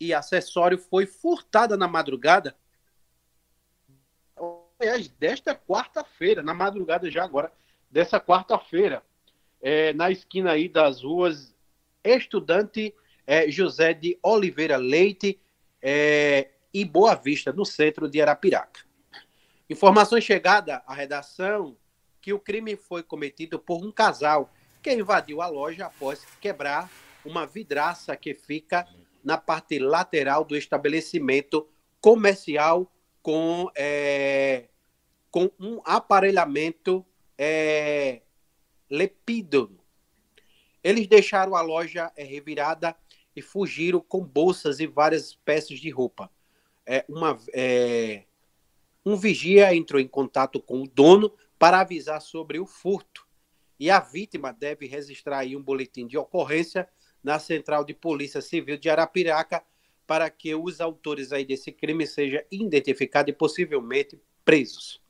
e acessório foi furtada na madrugada desta quarta-feira, na madrugada já agora, dessa quarta-feira, é, na esquina aí das ruas Estudante é, José de Oliveira Leite é, e Boa Vista, no centro de Arapiraca. Informações chegada à redação que o crime foi cometido por um casal que invadiu a loja após quebrar uma vidraça que fica na parte lateral do estabelecimento comercial com, é, com um aparelhamento é, lepídono. Eles deixaram a loja é, revirada e fugiram com bolsas e várias peças de roupa. É, uma, é, um vigia entrou em contato com o dono para avisar sobre o furto. E a vítima deve registrar aí um boletim de ocorrência na Central de Polícia Civil de Arapiraca para que os autores aí desse crime sejam identificados e possivelmente presos.